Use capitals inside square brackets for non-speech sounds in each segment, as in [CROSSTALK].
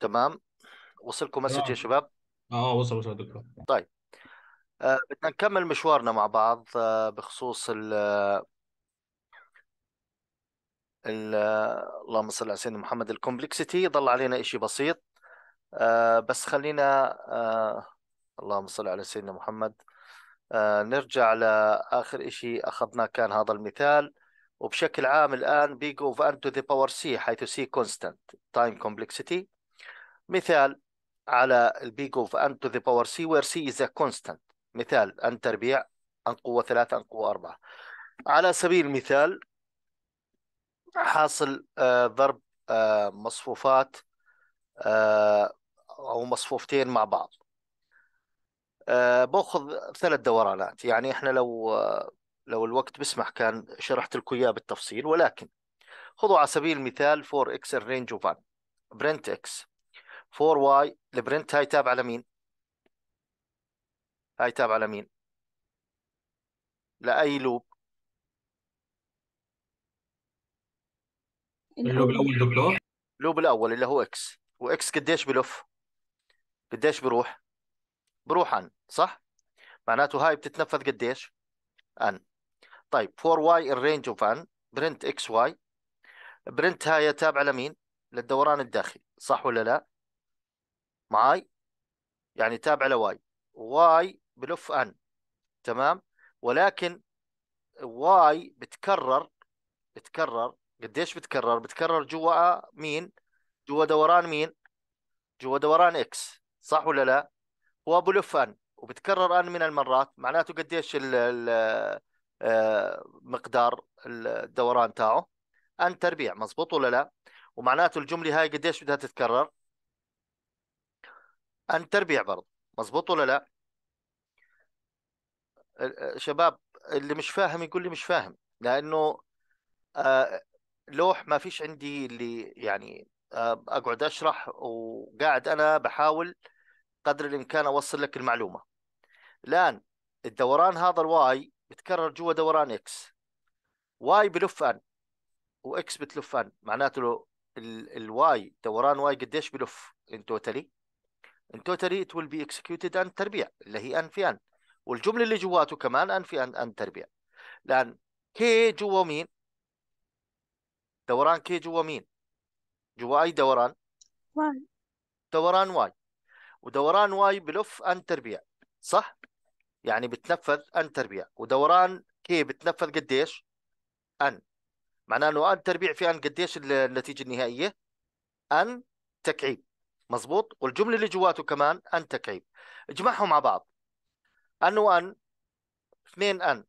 تمام وصلكم مسج يا آه. شباب اه وصل وصل دكتور طيب آه بدنا نكمل مشوارنا مع بعض آه بخصوص ال اللهم صل على سيدنا محمد الكومبلكسيتي ضل علينا شيء بسيط آه بس خلينا آه اللهم صل على سيدنا محمد آه نرجع لآخر شيء أخذناه كان هذا المثال وبشكل عام الآن بيجو اوف انتو ذا باور سي حيث سي كونستانت تايم كومبلكسيتي مثال على البيج اوف ان to the power c where c is a constant مثال ان تربيع ان قوة ثلاثة ان قوة أربعة على سبيل المثال حاصل آه، ضرب آه، مصفوفات آه، أو مصفوفتين مع بعض باخذ ثلاث دورانات يعني احنا لو لو الوقت بسمح كان شرحت لكم اياه بالتفصيل ولكن خذوا على سبيل المثال 4 x range of 1 برنت x 4 واي البرنت هاي تابعه لمين؟ هاي تابعه لمين؟ لأي لوب؟ اللوب الأول دكتور اللوب الأول اللي هو اكس واكس قديش بلف؟ قديش بروح؟ بروح عن صح؟ معناته هاي بتتنفذ قديش؟ ان طيب 4 واي الرينج اوف ان برنت اكس واي برنت هاي تابعه لمين؟ للدوران الداخلي صح ولا لا؟ معاي يعني تابع لواي واي بلف ان تمام ولكن واي بتكرر بتكرر قديش بتكرر بتكرر جوا مين جوا دوران مين جوا دوران اكس صح ولا لا هو بلف ان وبتكرر ان من المرات معناته قديش ال ال آه، مقدار الدوران تاعه ان تربيع مزبوط ولا لا ومعناته الجمله هاي قديش بدها تتكرر عن تربيع برضه مزبوط ولا لا آه، شباب اللي مش فاهم يقول لي مش فاهم لانه آه، لوح ما فيش عندي اللي يعني آه، اقعد اشرح وقاعد انا بحاول قدر الامكان اوصل لك المعلومه الان الدوران هذا الواي بتكرر جوا دوران اكس واي بلف ان واكس بتلف ان معناته الواي دوران واي قديش بلف ان توتالي ان توتالي ات ويل بي اكسكيوتد ان تربيع اللي هي ان في ان والجمله اللي جواته كمان ان في ان ان تربيع لان كي جوا مين دوران كي جوا مين جوا اي دوران واي دوران واي ودوران واي بلف ان تربيع صح يعني بتنفذ ان تربيع ودوران كي بتنفذ قديش ان معناه انه ان تربيع في ان قديش النتيجه النهائيه ان تكعيب مزبوط والجمله اللي جواته كمان ان تكعيب اجمعهم مع بعض ان وان 2 ان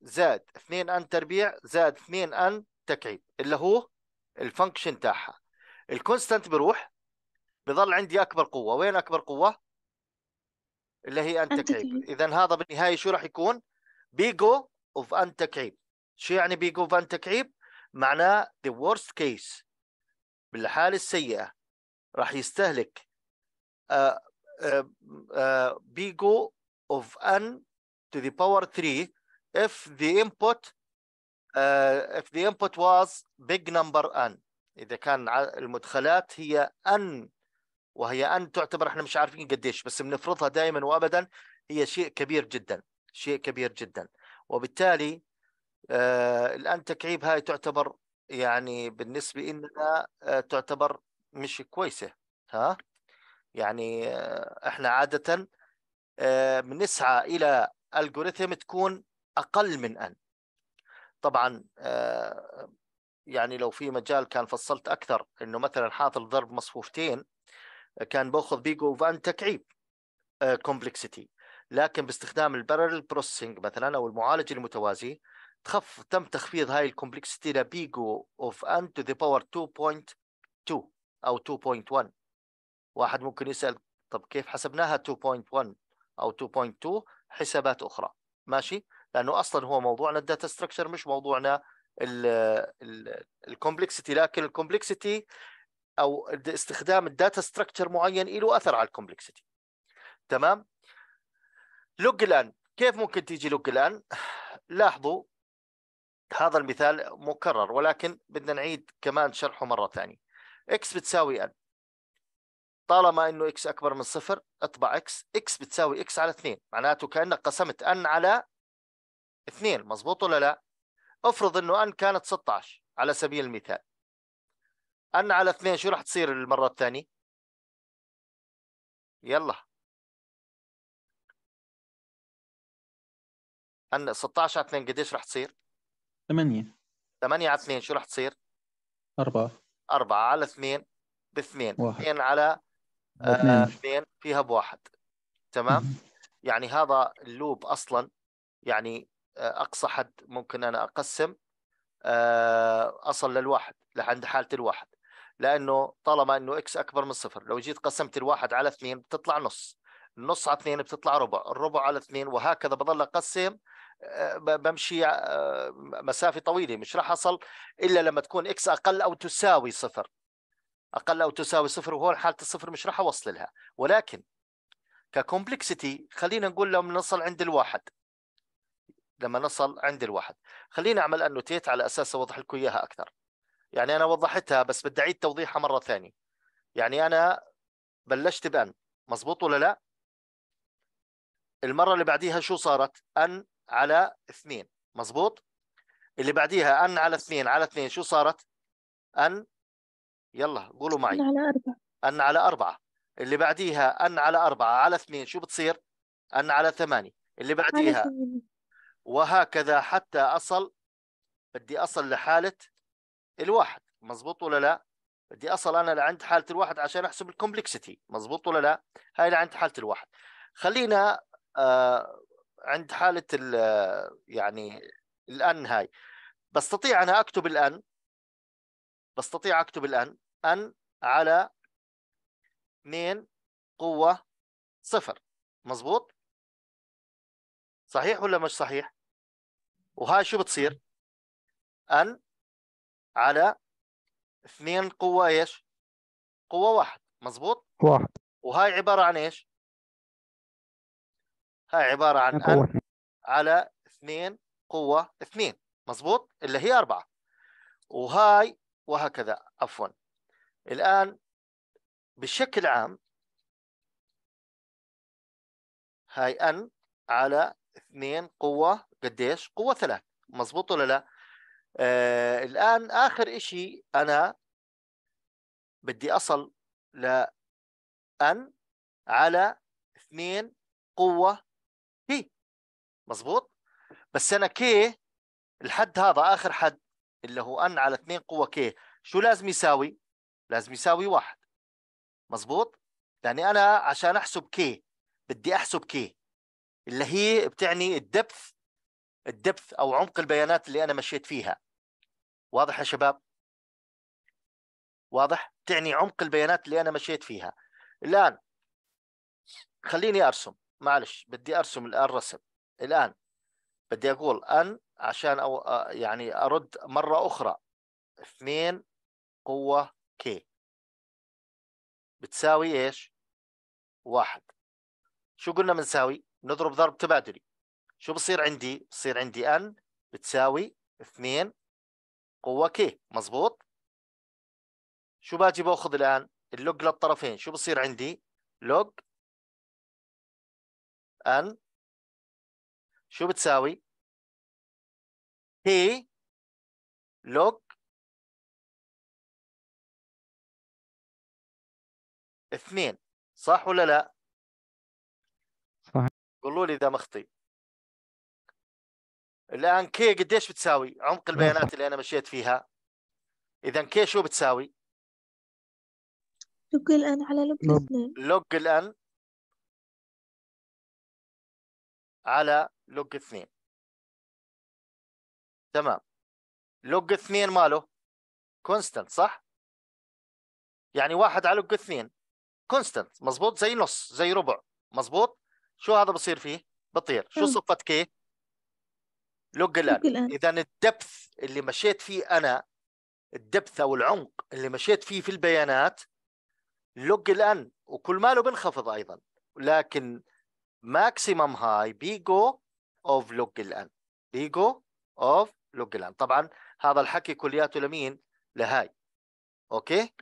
زائد 2 ان تربيع زائد 2 ان تكعيب اللي هو الفانكشن تاعها الكونستانت بروح بضل عندي اكبر قوه وين اكبر قوه اللي هي ان تكعيب اذا هذا بالنهايه شو راح يكون بيجو اوف ان تكعيب شو يعني بيجو اوف ان تكعيب معناه ذا ورست كيس بالحاله السيئه راح يستهلك بيجو اوف ان to the power 3 if the input uh, if the input was big number n اذا كان المدخلات هي n وهي n تعتبر احنا مش عارفين قديش بس بنفرضها دائما وابدا هي شيء كبير جدا شيء كبير جدا وبالتالي آه، الان تكعيب هاي تعتبر يعني بالنسبه لنا آه، تعتبر مش كويسه ها يعني آه، احنا عاده آه، بنسعى الى الجوريثم تكون اقل من ان طبعا آه، يعني لو في مجال كان فصلت اكثر انه مثلا حاط الضرب مصفوفتين كان باخذ بيجو فان تكعيب كومبلكسيتي لكن باستخدام البارل بروسينج مثلا او المعالج المتوازي تخف تم تخفيض هاي الكومبلكسيتي لبيجو اوف ان تو ذا باور 2.2 او 2.1 واحد ممكن يسال طب كيف حسبناها 2.1 او 2.2 حسابات اخرى ماشي لانه اصلا هو موضوعنا الداتا ستراكشر مش موضوعنا الكومبلكسيتي لكن الكومبلكسيتي او استخدام الداتا ستراكشر معين له اثر على الكومبلكسيتي تمام لوج الان كيف ممكن تيجي لوج الان لاحظوا هذا المثال مكرر ولكن بدنا نعيد كمان شرحه مره ثانيه اكس بتساوي ان طالما انه اكس اكبر من صفر اطبع اكس اكس بتساوي اكس على 2 معناته كانك قسمت ان على 2 مزبوط ولا لا افرض انه ان كانت 16 على سبيل المثال ان على 2 شو راح تصير المره الثانيه يلا ان 16 على 2 قديش راح تصير 8 8 على 2 شو راح تصير 4 4 على 2 باثنين 2 على آه، اثنين فيها بواحد تمام يعني هذا اللوب اصلا يعني آه، اقصى حد ممكن انا اقسم آه، اصل للواحد لحد حاله الواحد لانه طالما انه اكس اكبر من صفر لو جيت قسمت الواحد على اثنين بتطلع نص النص على اثنين بتطلع ربع الربع على اثنين وهكذا بضل اقسم آه، بمشي آه، مسافه طويله مش راح اصل الا لما تكون اكس اقل او تساوي صفر اقل او تساوي صفر وهون حاله الصفر مش راح اوصل لها ولكن ككومبلكسيتي خلينا نقول لو نصل عند الواحد لما نصل عند الواحد خلينا اعمل انوتيت على اساس اوضح لكم اياها اكثر يعني انا وضحتها بس بدي اعيد توضيحها مره ثانيه يعني انا بلشت بان مزبوط ولا لا المره اللي بعديها شو صارت ان على 2 مظبوط اللي بعديها ان على 2 على 2 شو صارت ان يلا قولوا معي ان على 4 ان على 4 اللي بعديها ان على 4 على 2 شو بتصير ان على 8 اللي بعديها وهكذا حتى اصل بدي اصل لحاله الواحد مظبوط ولا لا بدي اصل انا لعند حاله الواحد عشان احسب الكومبلكسيتي مظبوط ولا لا هاي لعند حاله الواحد خلينا آه عند حاله يعني الان هاي بستطيع انا اكتب الان بستطيع اكتب الان ان على 2 قوه صفر مزبوط صحيح ولا مش صحيح وهاي شو بتصير ان على 2 قوه ايش قوه واحد مزبوط واحد وهاي عباره عن ايش هاي عباره عن ان على 2 قوه 2 مظبوط اللي هي 4 وهاي وهكذا عفوا الان بشكل عام هاي ان على 2 قوه قديش قوه 3 مظبوط ولا لا آه الان اخر شيء انا بدي اصل ل ان على 2 قوه مزبوط بس انا كي الحد هذا اخر حد اللي هو ان على 2 قوه كي شو لازم يساوي لازم يساوي واحد مزبوط يعني انا عشان احسب كي بدي احسب كي اللي هي بتعني الدبث الدبث او عمق البيانات اللي انا مشيت فيها واضح يا شباب واضح تعني عمق البيانات اللي انا مشيت فيها الان خليني ارسم معلش بدي ارسم الان رسم الآن بدي أقول أن عشان أو يعني أرد مرة أخرى 2 قوة كي بتساوي إيش؟ واحد شو قلنا بنساوي؟ نضرب ضرب تبادلي شو بصير عندي؟ بصير عندي أن بتساوي 2 قوة كي مزبوط؟ شو باجي باخذ الآن؟ اللوج للطرفين شو بصير عندي؟ لوج أن شو بتساوي؟ تي لوج اثنين صح ولا لا؟ صح قولوا لي اذا مخطي الان كي قديش بتساوي؟ عمق البيانات اللي انا مشيت فيها اذا كي شو بتساوي؟ لوج الان على لوج اثنين لوج الان على لوج 2 تمام لوج 2 ماله كونستنت صح يعني واحد على لوج 2 كونستنت مزبوط زي نص زي ربع مزبوط شو هذا بصير فيه بطير شو صفة كي لوج الان اذا الدبث اللي مشيت فيه انا الدبث او العمق اللي مشيت فيه في البيانات لوج الان وكل ماله بنخفض ايضا لكن ماكسيمم هاي بيجو اوف لوج الان ليجو اوف لوج الان طبعا هذا الحكي كلياته لمين لهاي اوكي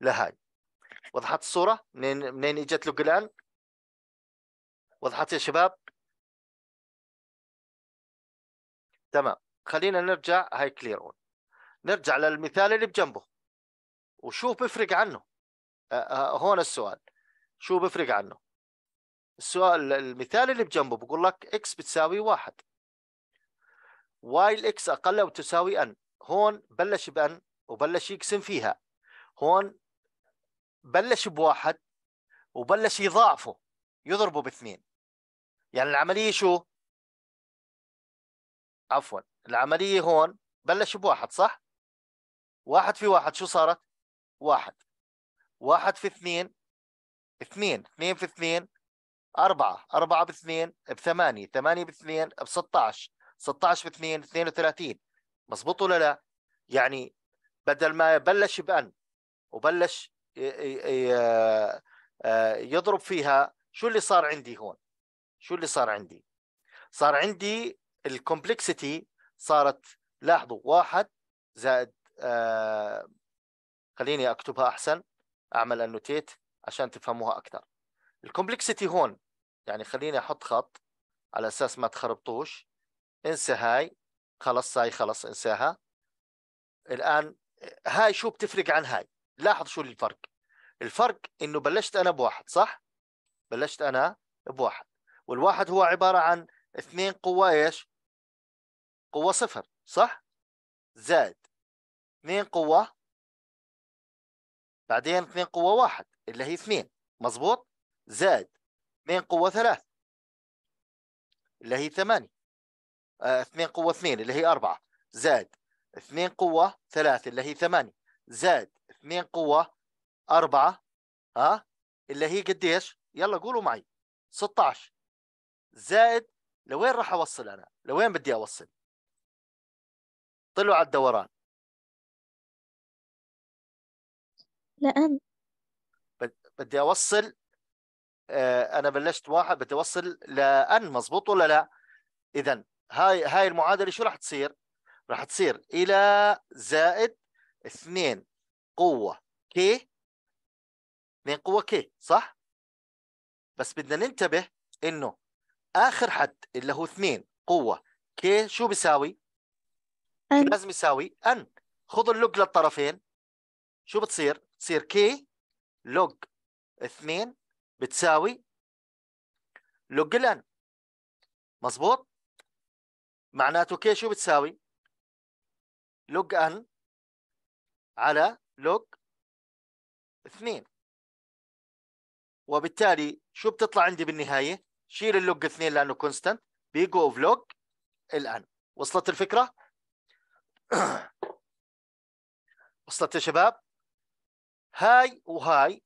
لهاي وضحت الصوره منين منين اجت لوج الان وضحت يا شباب تمام خلينا نرجع هاي كلير اون نرجع للمثال اللي بجنبه وشو بفرق عنه هون السؤال شو بفرق عنه السؤال المثال اللي بجنبه بقول لك اكس بتساوي واحد واي الاكس اقل او تساوي ان هون بلش بان وبلش يقسم فيها هون بلش بواحد وبلش يضاعفه يضربه باثنين يعني العملية شو؟ عفوا العملية هون بلش بواحد صح؟ واحد في واحد شو صارت؟ واحد واحد في اثنين اثنين اثنين في اثنين 4 4 باثنين بثمانية 8 باثنين ب 16 16 باثنين 32 مزبوط ولا لا؟ يعني بدل ما بلش بأن وبلش آه، يضرب فيها شو اللي صار عندي هون؟ شو اللي صار عندي؟ صار عندي الكومبلكسيتي صارت لاحظوا واحد زائد آه، خليني اكتبها احسن اعمل انوتيت عشان تفهموها اكثر الكومبلكسيتي هون يعني خليني احط خط على اساس ما تخربطوش انسى هاي خلص هاي خلص انساها الان هاي شو بتفرق عن هاي لاحظ شو الفرق الفرق انه بلشت انا بواحد صح بلشت انا بواحد والواحد هو عباره عن اثنين قوه ايش قوه صفر صح زائد اثنين قوه بعدين اثنين قوه واحد اللي هي اثنين مزبوط زائد 2 قوة 3 اللي هي 8 آه، اثنين 2 قوة 2 اللي هي 4 زائد 2 قوة 3 اللي هي 8 زائد 2 قوة 4 ها اللي هي قديش؟ يلا قولوا معي 16 زائد لوين راح اوصل انا؟ لوين بدي اوصل؟ طلعوا على الدوران لأن بدي اوصل آه، انا بلشت واحد بدي اوصل لان مزبوط ولا لا اذا هاي هاي المعادله شو راح تصير راح تصير الى زائد 2 قوه كي 2 قوه كي صح بس بدنا ننتبه انه اخر حد اللي هو 2 قوه كي شو بيساوي أن. لازم يساوي ان خذ اللوج للطرفين شو بتصير بتصير كي لوج 2 بتساوي لوج الان مظبوط معناته كي شو بتساوي لوج ان على لوج 2 وبالتالي شو بتطلع عندي بالنهايه شيل اللوج 2 لانه كونستانت بيجو اوف لوج الان وصلت الفكره [CLEARS THROAT] وصلت يا شباب هاي وهاي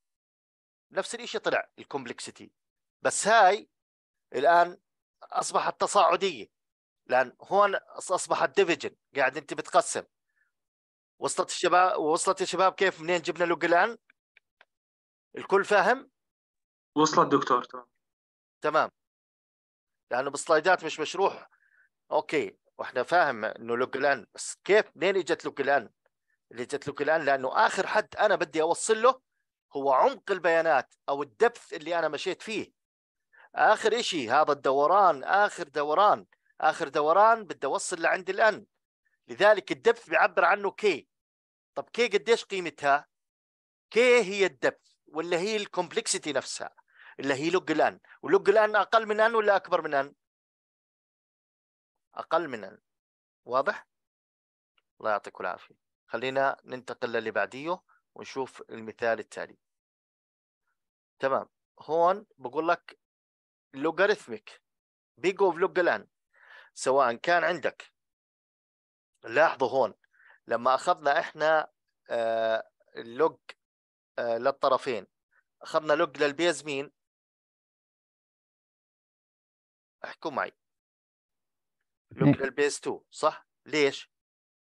نفس الشيء طلع الكومبلكسيتي بس هاي الان اصبحت تصاعديه لان هون اصبحت ديفيجن قاعد انت بتقسم وصلت الشباب وصلت شباب كيف منين جبنا لوج الان الكل فاهم وصلت دكتور تمام تمام لانه بالسلايدات مش مشروح اوكي واحنا فاهم انه لوج الان بس كيف منين اجت لوج الان اللي اجت لوج الان لانه اخر حد انا بدي اوصل له هو عمق البيانات او الدبث اللي انا مشيت فيه اخر شيء هذا الدوران اخر دوران اخر دوران بدي اوصل لعند الان لذلك الدبث بيعبر عنه كي طب كي قديش قيمتها كي هي الدبث ولا هي الكومبلكسيتي نفسها اللي هي لوج الان ولوج الان اقل من ان ولا اكبر من ان اقل من ان واضح الله يعطيكم العافيه خلينا ننتقل للي بعديه ونشوف المثال التالي تمام هون بقول لك لوغاريثميك بيج اوف لوج الان سواء كان عندك لاحظوا هون لما اخذنا احنا اللوج آه، آه، للطرفين اخذنا لوج للبيز مين احكوا معي لوج للبيز 2 صح ليش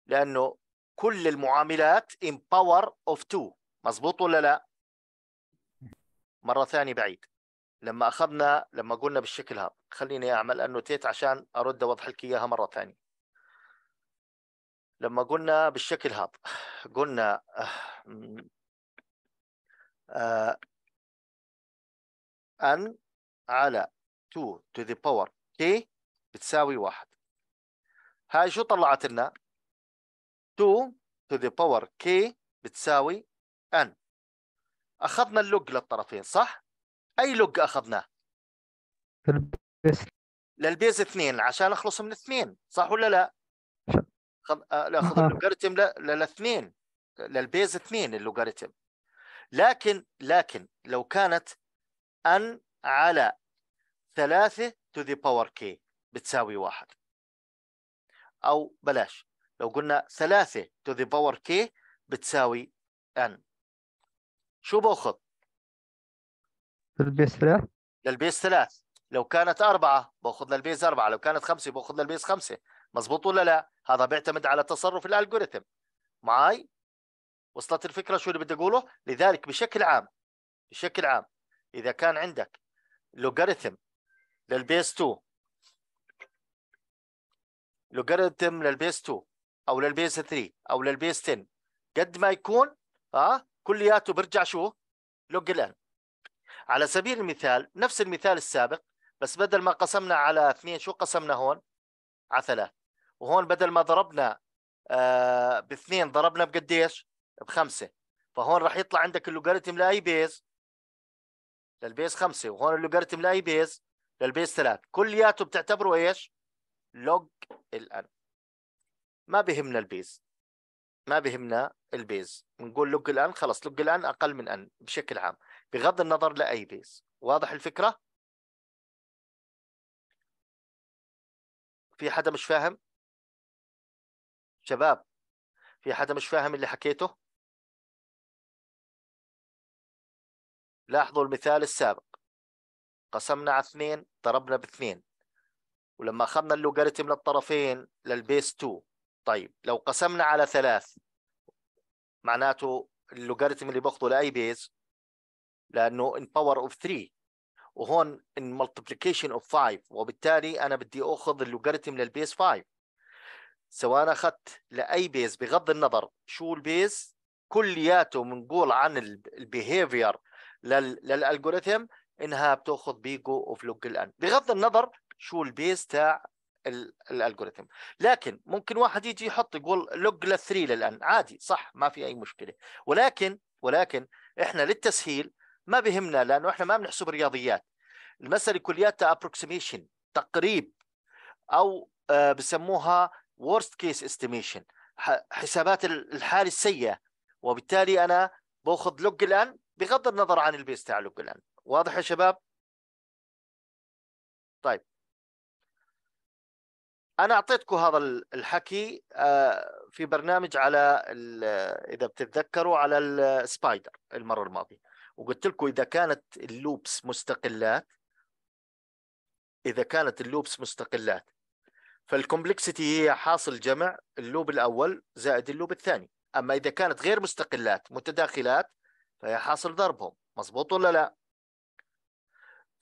لانه كل المعاملات in power of 2 مزبوط ولا لا مره ثانيه بعيد لما اخذنا لما قلنا بالشكل هذا خليني اعمل انوتيت عشان ارد اوضح لك اياها مره ثانيه لما قلنا بالشكل هذا قلنا ان آه، آه، على 2 to the power k بتساوي واحد هاي شو طلعت لنا 2 to the power k بتساوي n اخذنا اللوج للطرفين صح؟ اي لوج اخذناه؟ للبيز للبيز اثنين عشان اخلص من اثنين صح ولا لا؟ خد... آه ناخذ آه. اللوغاريتم للاثنين للبيز اثنين اللوغاريتم لكن لكن لو كانت ان على ثلاثة تو ذا باور كي بتساوي واحد أو بلاش لو قلنا ثلاثة تو ذا باور كي بتساوي ان شو باخذ؟ للبيس ثلاث للبيس ثلاث لو كانت أربعة باخذ للبيس أربعة لو كانت خمسة باخذ للبيس خمسة مزبوط ولا لا؟ هذا بيعتمد على تصرف الألغوريثم معاي؟ وصلت الفكرة شو اللي بدي أقوله؟ لذلك بشكل عام بشكل عام إذا كان عندك لوغاريثم للبيس 2 لوغاريثم للبيس 2 أو للبيس 3 أو للبيس 10 قد ما يكون ها آه، كلياته برجع شو لوج الان على سبيل المثال نفس المثال السابق بس بدل ما قسمنا على اثنين شو قسمنا هون على ثلاث وهون بدل ما ضربنا آه باثنين ضربنا بقديش بخمسة فهون راح يطلع عندك اللوغاريتم لاي بيز للبيز خمسة وهون اللوغاريتم لاي بيز للبيز ثلاث كلياته بتعتبره ايش لوج الان ما بهمنا البيز ما بهمنا البيز نقول لوج الان خلص لوج الان اقل من ان بشكل عام بغض النظر لاي بيز واضح الفكره في حدا مش فاهم شباب في حدا مش فاهم اللي حكيته لاحظوا المثال السابق قسمنا على اثنين ضربنا باثنين ولما اخذنا اللوغاريتم للطرفين للبيس 2 طيب لو قسمنا على ثلاث معناته اللوغاريتم اللي باخذه لاي بيز لانه ان باور اوف 3 وهون ان ملتبليكيشن اوف 5 وبالتالي انا بدي اخذ اللوغاريتم للبيز 5 سواء اخذت لاي بيز بغض النظر شو البيز كلياته بنقول عن البيهيفير للالجوريثم انها بتاخذ بيجو اوف لوج الان بغض النظر شو البيز تاع الالجوريثم لكن ممكن واحد يجي يحط يقول لوج لل 3 للان عادي صح ما في اي مشكله ولكن ولكن احنا للتسهيل ما بهمنا لانه احنا ما بنحسب رياضيات المساله كلياتها ابروكسيميشن تقريب او آه، بسموها worst case estimation حسابات الحاله السيئه وبالتالي انا باخذ لوج الان بغض النظر عن البيس تاع لوج الان واضح يا شباب طيب انا اعطيتكم هذا الحكي آه، في برنامج على اذا بتتذكروا على السبايدر المره الماضيه وقلت لكم اذا كانت اللوبس مستقلات اذا كانت اللوبس مستقلات فالكومبلكسيتي هي حاصل جمع اللوب الاول زائد اللوب الثاني اما اذا كانت غير مستقلات متداخلات فهي حاصل ضربهم مزبوط ولا لا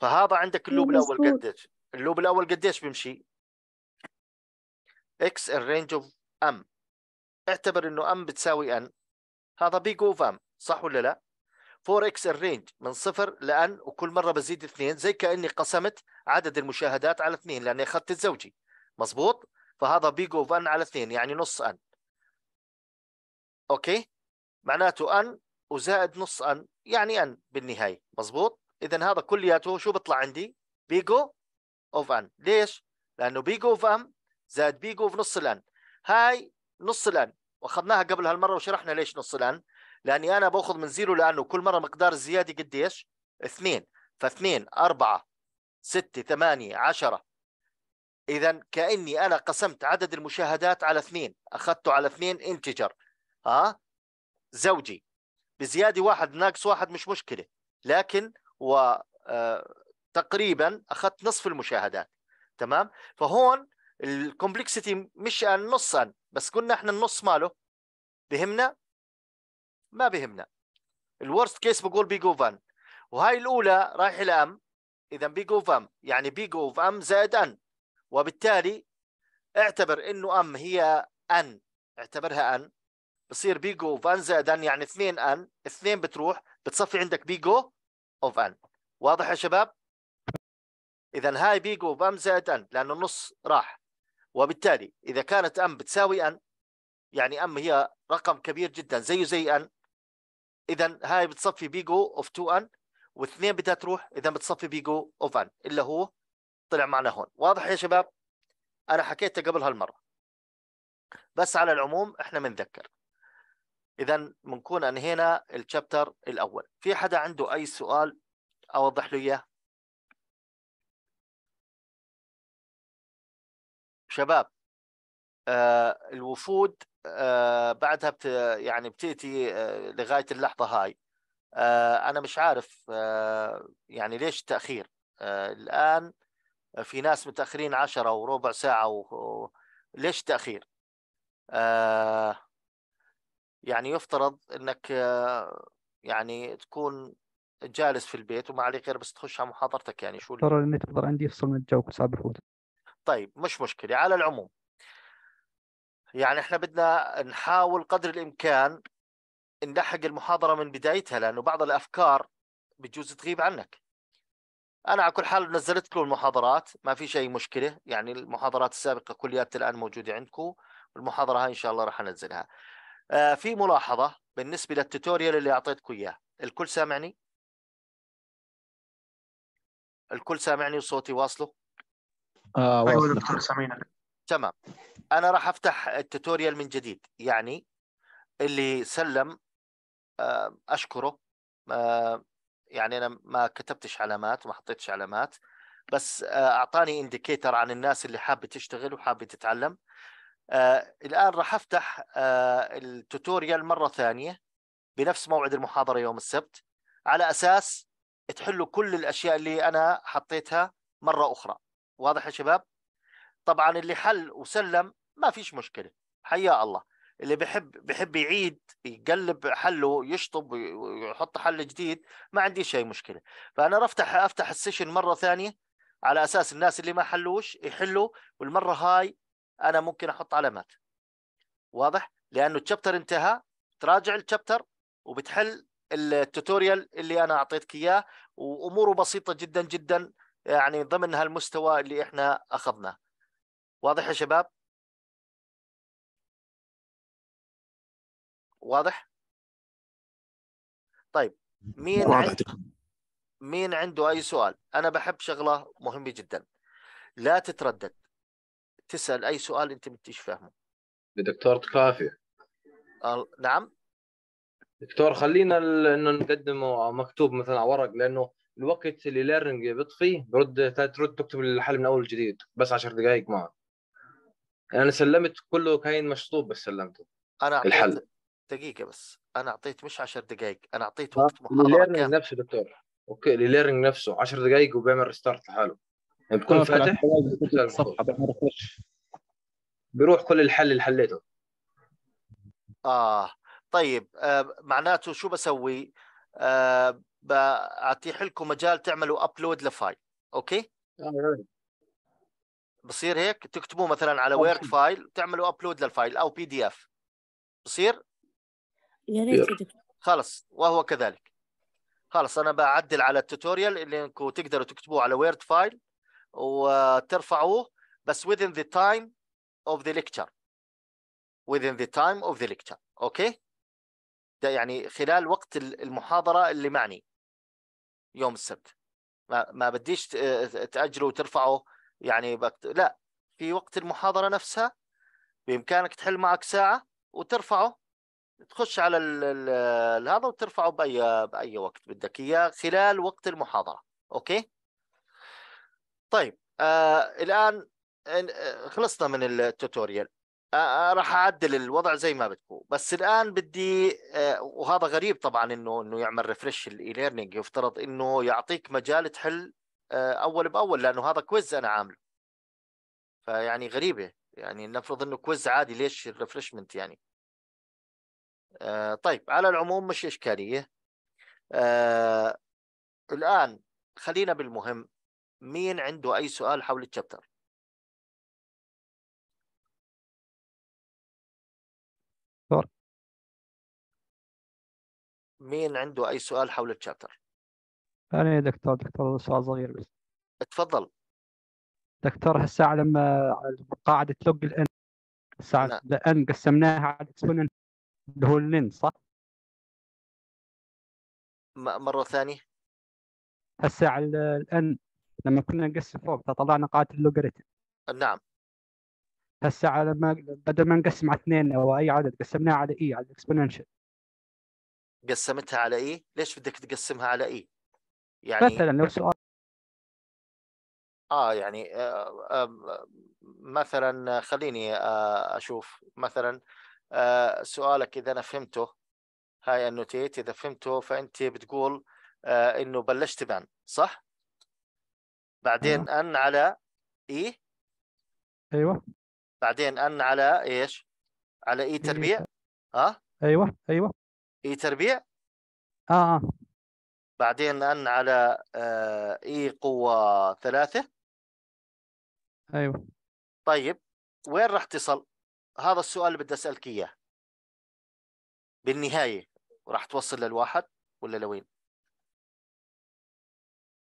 فهذا عندك اللوب الاول قديش اللوب الاول قديش بيمشي اكس الرينج اوف ام اعتبر انه ام بتساوي ان هذا بيج اوف ام صح ولا لا؟ 4 اكس الرينج من صفر لان وكل مره بزيد اثنين زي كاني قسمت عدد المشاهدات على اثنين لاني اخذت الزوجي مزبوط فهذا بيج اوف ان على اثنين يعني نص ان اوكي معناته ان وزائد نص ان يعني ان بالنهايه مزبوط اذا هذا كلياته شو بيطلع عندي بيجو اوف ان ليش لانه بيجو اوف ام زائد بيجو في نص الان هاي نص الان واخذناها قبل هالمره وشرحنا ليش نص الان لاني انا باخذ من زيرو لانه كل مره مقدار الزياده قديش؟ اثنين فاثنين أربعة ستة ثمانية عشرة إذا كأني أنا قسمت عدد المشاهدات على اثنين أخذته على اثنين انتجر ها زوجي بزيادة واحد ناقص واحد مش مشكلة لكن و آه، تقريبا أخذت نصف المشاهدات تمام فهون الكومبلكسيتي مش نص ان بس قلنا احنا النص ماله بهمنا ما بهمنا الورست كيس بقول بيج اوف ان وهي الاولى رايح الى ام اذا بيج اوف ام يعني بيج اوف ام زائد ان وبالتالي اعتبر انه ام هي ان اعتبرها ان بصير بيجو اوف ان زائد ان يعني اثنين ان اثنين بتروح بتصفي عندك بيجو اوف ان واضح يا شباب؟ اذا هاي بيجو اوف زائد ان لانه النص راح وبالتالي إذا كانت أم بتساوي أن يعني أم هي رقم كبير جدا زيه زي أن إذا هاي بتصفي بيجو أوف 2 أن واثنين بدها تروح إذا بتصفي بيجو أوف أن إلا هو طلع معنا هون واضح يا شباب أنا حكيتها قبل هالمرة بس على العموم إحنا بنذكر إذا بنكون أنهينا الشابتر الأول في حدا عنده أي سؤال أوضح له إياه شباب آه الوفود آه بعدها بت يعني بتاتي آه لغايه اللحظه هاي آه انا مش عارف آه يعني ليش التاخير آه الان في ناس متاخرين عشرة وربع ساعه و... ليش التاخير آه يعني يفترض انك آه يعني تكون جالس في البيت وما عليك غير بس تخش على محاضرتك يعني شو ترى النت عندي يفصل من الجو صعب الحوت طيب مش مشكلة على العموم يعني احنا بدنا نحاول قدر الامكان نلحق المحاضرة من بدايتها لانه بعض الافكار بتجوز تغيب عنك انا على كل حال نزلت لكم المحاضرات ما في شيء مشكلة يعني المحاضرات السابقة كلياتها الان موجودة عندكم والمحاضرة هاي ان شاء الله راح انزلها آه في ملاحظة بالنسبة للتوتوريال اللي اعطيتكم اياه الكل سامعني الكل سامعني وصوتي واصله آه ايوه دكتور سمينا تمام انا راح افتح التوتوريال من جديد يعني اللي سلم آه، اشكره آه، يعني انا ما كتبتش علامات وما حطيتش علامات بس آه، اعطاني انديكيتر عن الناس اللي حابه تشتغل وحابه تتعلم الان راح افتح التوتوريال مره ثانيه بنفس موعد المحاضره يوم السبت على اساس تحلوا كل الاشياء اللي انا حطيتها مره اخرى واضح يا شباب طبعا اللي حل وسلم ما فيش مشكله حيا الله اللي بحب بحب يعيد يقلب حله يشطب ويحط حل جديد ما عنديش اي مشكله فانا افتح افتح السيشن مره ثانيه على اساس الناس اللي ما حلوش يحلوا والمره هاي انا ممكن احط علامات واضح لانه الشابتر انتهى تراجع الشابتر وبتحل التوتوريال اللي انا اعطيتك اياه واموره بسيطه جدا جدا يعني ضمن هالمستوى اللي احنا اخذناه واضح يا شباب واضح طيب مين واضح. عند... مين عنده اي سؤال انا بحب شغله مهمه جدا لا تتردد تسال اي سؤال انت ما انتش فاهمه دكتور تكافي أل... نعم دكتور خلينا ال... انه نقدمه مكتوب مثلا على ورق لانه الوقت اللي ليرنج بيطفي برد ترد تكتب الحل من اول جديد بس 10 دقائق ما يعني انا سلمت كله كاين مشطوب بس سلمته انا أعطيت الحل دقيقه بس انا اعطيت مش 10 دقائق انا اعطيت وقت محاضره نفسه دكتور اوكي الليرنينج نفسه 10 دقائق وبيعمل ريستارت لحاله يعني بكون فاتح بيروح كل الحل اللي حليته اه طيب آه معناته شو بسوي؟ آه بعطيح لكم مجال تعملوا أبلود لفايل أوكي؟ آه. بصير هيك تكتبوه مثلا على وورد فايل تعملوا أبلود للفايل أو بي دي إف بصير؟ يا ريت خلص وهو كذلك خلص أنا بعدل على التوتوريال اللي انكم تقدروا تكتبوه على وورد فايل وترفعوه بس within the time of the lecture within the time of the lecture اوكي يعني خلال وقت المحاضرة اللي معني يوم السبت ما, ما بديش تأجله وترفعه يعني بكت... لا في وقت المحاضرة نفسها بإمكانك تحل معك ساعة وترفعه تخش على ال... هذا وترفعه بأي بأي وقت بدك إياه خلال وقت المحاضرة أوكي طيب آه الآن خلصنا من التوتوريال آه، آه، راح اعدل الوضع زي ما بدكم بس الان بدي آه، وهذا غريب طبعا انه انه يعمل ريفرش الاي ليرنينج يفترض انه يعطيك مجال تحل اول باول لانه هذا كويز انا عامله فيعني غريبه يعني نفرض انه كويز عادي ليش الريفرشمنت يعني طيب على العموم مش اشكاليه الان خلينا بالمهم مين عنده اي سؤال حول التشابتر مين عنده أي سؤال حول الشابتر؟ أنا يا دكتور دكتور سؤال صغير بس تفضل دكتور هسه لما قاعدة لوج الان الساعة الان قسمناها على اكسبوننت اللي هو اللين صح؟ مرة ثانية هسا على الان لما كنا نقسم فوق فطلعنا قاعدة اللوغاريتم نعم هسه على ما بدل ما نقسم على اثنين او اي عدد قسمناه على اي e، على الاكسبوننشال قسمتها على اي ليش بدك تقسمها على اي يعني مثلا لو سؤال اه يعني آه آه مثلا خليني آه اشوف مثلا آه، سؤالك اذا انا فهمته هاي النوتيت اذا فهمته فانت بتقول آه، انه بلشت بان صح بعدين أيوه. ان على اي ايوه بعدين ان على ايش على اي إيه، تربيع ها أه؟ ايوه ايوه اي تربيع آه،, اه بعدين ان على آه، اي قوه ثلاثه ايوه طيب وين راح تصل؟ هذا السؤال اللي بدي اسالك اياه بالنهايه راح توصل للواحد ولا لوين؟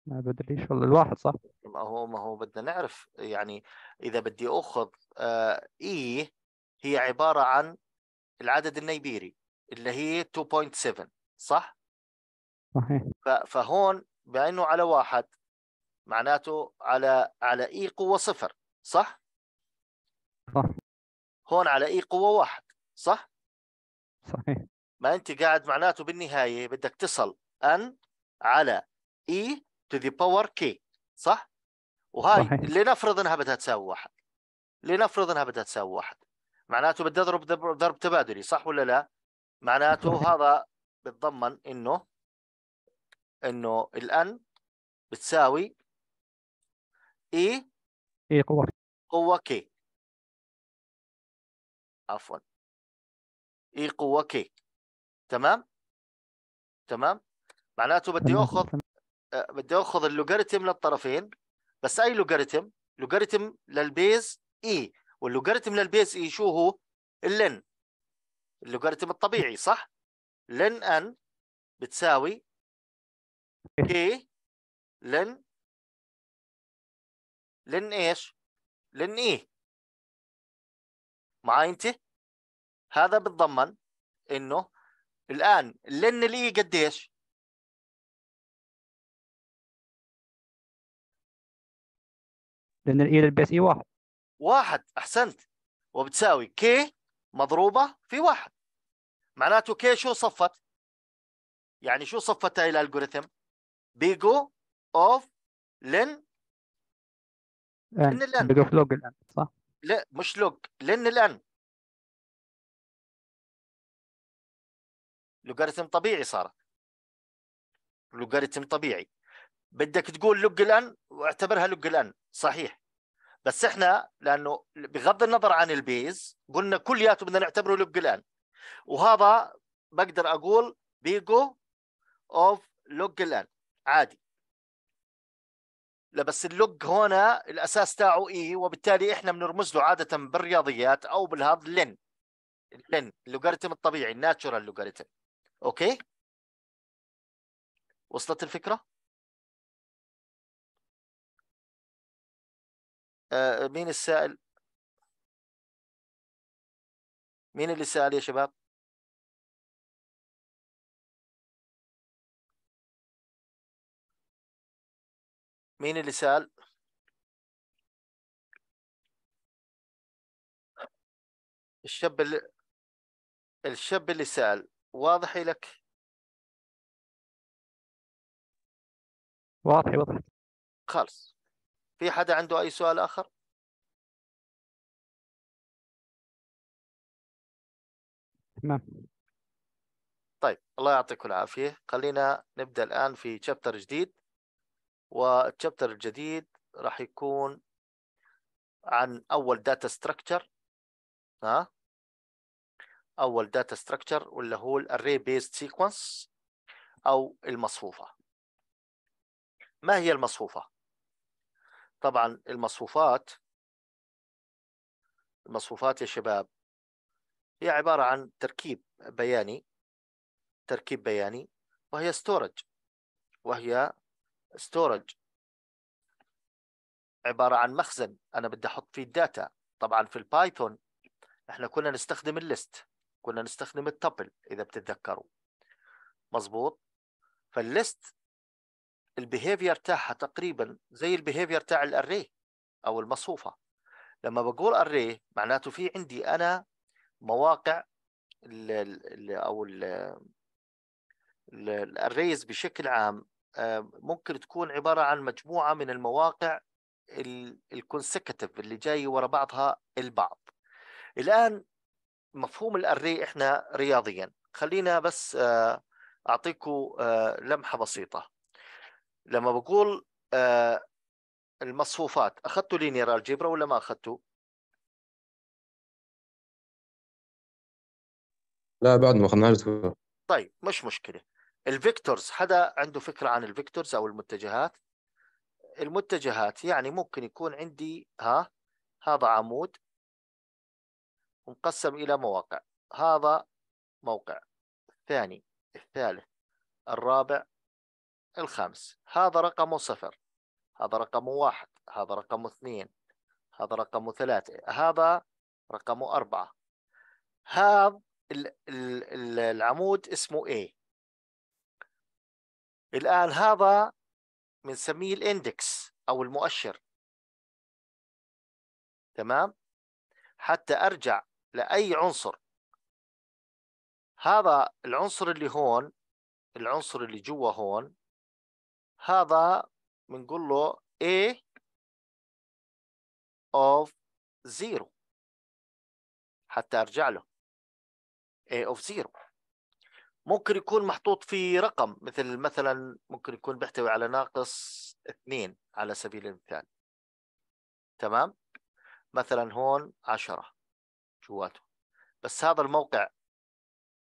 ما بدريش والله الواحد صح؟ ما هو ما هو بدنا نعرف يعني اذا بدي اخذ آه، اي هي عباره عن العدد النيبيري اللي هي 2.7 صح؟ صحيح فهون مع انه على واحد معناته على على اي e قوه صفر صح؟ صح هون على اي e قوه واحد صح؟ صحيح ما انت قاعد معناته بالنهايه بدك تصل ان على اي تو ذا باور كي صح؟ وهاي صحيح. لنفرض انها بدها تساوي واحد لنفرض انها بدها تساوي واحد معناته بدي اضرب ضرب تبادلي صح ولا لا؟ معناته هذا بتضمن انه انه الان بتساوي اي e اي e قوة قوة كي عفوا اي e قوة كي تمام تمام معناته بدي اخذ آه، بدي اخذ اللوغاريتم للطرفين بس اي لوغاريتم لوغاريتم للبيز اي واللوغاريتم للبيز اي شو هو اللن اللوغاريتم الطبيعي صح؟ لن ان بتساوي كي لن لن ايش؟ لن ايه معاي انت؟ هذا بتضمن انه الان لن الاي e قديش؟ لن الاي e للبيس اي واحد واحد احسنت وبتساوي كي مضروبة في واحد معناته كي شو صفت يعني شو صفتها إلى الالجوريثم بيجو أوف لن لن الآن بيجو لوج الآن صح لا مش لوج لن الآن لوغاريتم طبيعي صارت لوغاريتم طبيعي بدك تقول لوج الان واعتبرها لوج الان صحيح بس احنا لانه بغض النظر عن البيز قلنا كلياته بدنا نعتبره لب الان وهذا بقدر اقول بيجو اوف لوج الان عادي لا بس اللوج هنا الاساس تاعه اي وبالتالي احنا بنرمز له عاده بالرياضيات او بالهذا لن لن اللوغاريتم الطبيعي الناتشورال لوغاريتم اوكي وصلت الفكره آه، مين السائل مين اللي سأل يا شباب مين اللي سأل الشاب اللي الشاب اللي سأل واضح لك واضح واضح خالص في حدا عنده أي سؤال آخر؟ تمام نعم. طيب الله يعطيكم العافية خلينا نبدأ الآن في شابتر جديد والشابتر الجديد راح يكون عن أول داتا ستراكتشر ها أول داتا ستراكتشر واللي هو الأري بيست سيكونس أو المصفوفة ما هي المصفوفة؟ طبعا المصفوفات المصفوفات يا شباب هي عبارة عن تركيب بياني تركيب بياني وهي ستورج وهي ستورج عبارة عن مخزن أنا بدي أحط فيه الداتا طبعا في البايثون احنا كنا نستخدم الليست كنا نستخدم التبل إذا بتتذكروا مظبوط فالليست البيهيفير تاعها تقريبا زي البيهيفير تاع الاري او المصفوفه لما بقول اري معناته في عندي انا مواقع الـ الـ او الـ الـ الاريز بشكل عام آه، ممكن تكون عباره عن مجموعه من المواقع الكونسكتيف اللي جاي ورا بعضها البعض الان مفهوم الاري احنا رياضيا خلينا بس آه، اعطيكم آه، لمحه بسيطه لما بقول آه المصفوفات اخذتوا لينير الجبرا ولا ما اخذته؟ لا بعد ما اخذناها طيب مش مشكله الفيكتورز حدا عنده فكره عن الفيكتورز او المتجهات المتجهات يعني ممكن يكون عندي ها هذا عمود مقسم الى مواقع هذا موقع الثاني الثالث الرابع الخمس هذا رقمه صفر هذا رقمه واحد هذا رقمه اثنين هذا رقمه ثلاثة هذا رقمه أربعة هذا العمود اسمه A الآن هذا بنسميه الاندكس أو المؤشر تمام حتى أرجع لأي عنصر هذا العنصر اللي هون العنصر اللي جوا هون هذا بنقول له A of 0 حتى ارجع له A of 0 ممكن يكون محطوط في رقم مثل مثلا ممكن يكون بيحتوي على ناقص 2 على سبيل المثال تمام مثلا هون 10 جواته بس هذا الموقع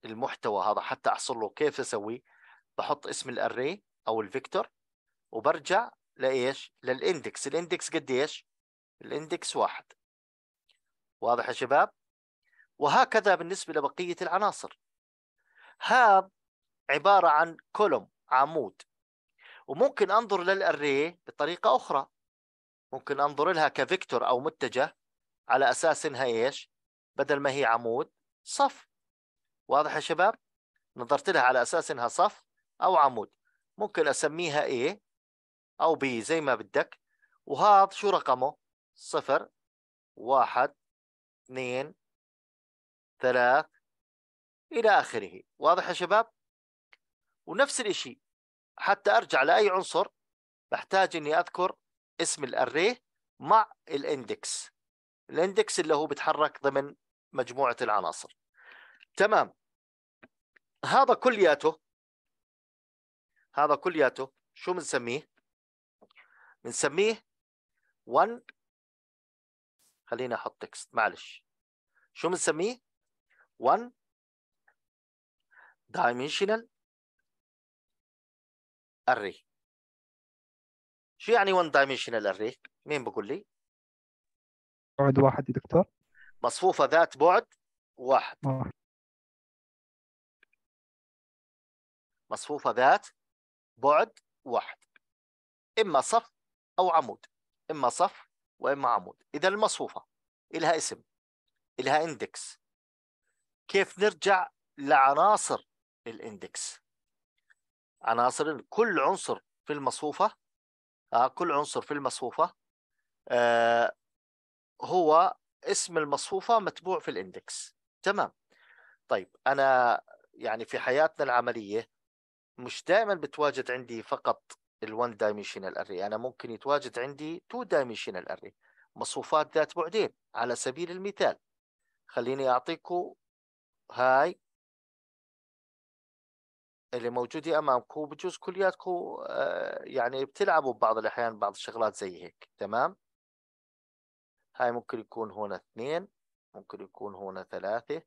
المحتوى هذا حتى احصل له كيف اسوي بحط اسم الاري او الفيكتور وبرجع لايش؟ للاندكس، الاندكس قديش؟ الاندكس واحد. واضح يا شباب؟ وهكذا بالنسبة لبقية العناصر. هذا عبارة عن كولوم عمود وممكن انظر للاري بطريقة اخرى. ممكن انظر لها كفيكتور او متجه على اساس انها ايش؟ بدل ما هي عمود صف. واضح يا شباب؟ نظرت لها على اساس انها صف او عمود. ممكن اسميها ايه او بي زي ما بدك وهذا شو رقمه صفر واحد اثنين ثلاث الى اخره واضح يا شباب ونفس الشيء حتى ارجع لاي عنصر بحتاج اني اذكر اسم الاريه مع الاندكس الاندكس اللي هو بيتحرك ضمن مجموعه العناصر تمام هذا كلياته هذا كلياته شو بنسميه بنسميه 1 خليني احط تكست معلش شو بنسميه 1 dimensional array شو يعني 1 dimensional array مين بقول لي بعد واحد يا دكتور مصفوفة ذات بعد واحد واحد آه. مصفوفة ذات بعد واحد إما صف أو عمود إما صف وإما عمود إذا المصفوفة إلها اسم إلها إندكس كيف نرجع لعناصر الإندكس عناصر كل عنصر في المصفوفة آه كل عنصر في المصفوفة آه هو اسم المصفوفة متبوع في الإندكس تمام طيب أنا يعني في حياتنا العملية مش دائما بتواجد عندي فقط الوان دايمنشنال اري يعني انا ممكن يتواجد عندي تو دايمنشنال اري مصفوفات ذات بعدين على سبيل المثال خليني اعطيكم هاي اللي موجوده امامكم بجوز كلياتكم آه، يعني بتلعبوا ببعض الاحيان بعض الشغلات زي هيك تمام هاي ممكن يكون هنا اثنين ممكن يكون هنا ثلاثة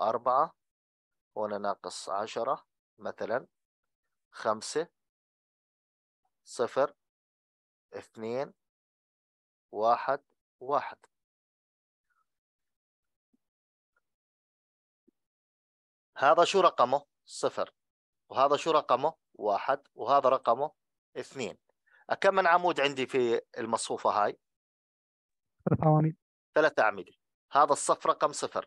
أربعة هنا ناقص عشرة مثلا خمسة صفر اثنين واحد واحد هذا شو رقمه صفر وهذا شو رقمه واحد وهذا رقمه اثنين كم من عمود عندي في المصفوفة هاي ثلاث أعمدة ثلاث أعمدة هذا الصف رقم صفر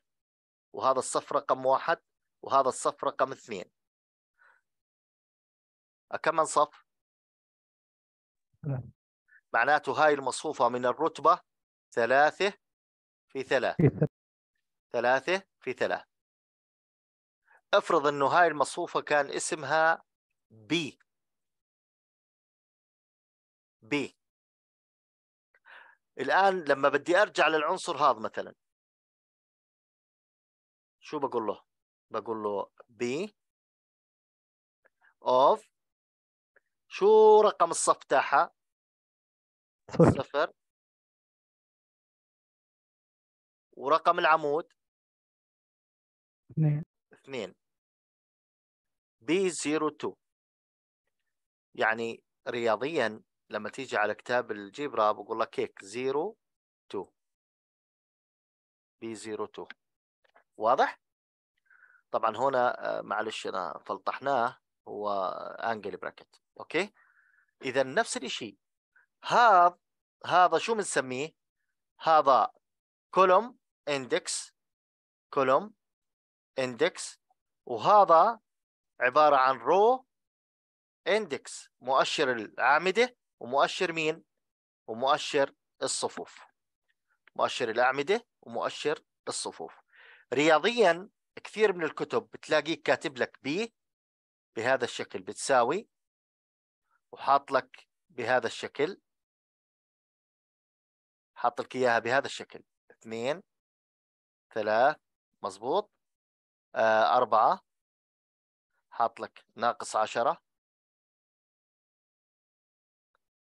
وهذا الصف رقم واحد وهذا الصف رقم اثنين كم من صف نعم. معناته هاي المصفوفة من الرتبة ثلاثة في ثلاثة ثلاثة في ثلاثة افرض انه هاي المصفوفة كان اسمها بي بي الآن لما بدي أرجع للعنصر هذا مثلا شو بقول له؟ بقول له بي اوف شو رقم الصف تاعها؟ صفر ورقم العمود اثنين اثنين بي 02 يعني رياضيا لما تيجي على كتاب الجبرة بقول لك هيك 0 2 بي زيرو تو واضح؟ طبعا هنا آه، معلش انا فلطحناه هو انجل براكت اوكي؟ اذا نفس الشيء هذا هذا شو بنسميه؟ هذا كولوم اندكس كولوم اندكس وهذا عباره عن رو اندكس مؤشر الاعمده ومؤشر مين؟ ومؤشر الصفوف مؤشر الاعمده ومؤشر الصفوف رياضيا كثير من الكتب بتلاقيك كاتب لك بي بهذا الشكل بتساوي وحاط لك بهذا الشكل حاط لك اياها بهذا الشكل اثنين ثلاث مزبوط آه أربعة حاط لك ناقص عشرة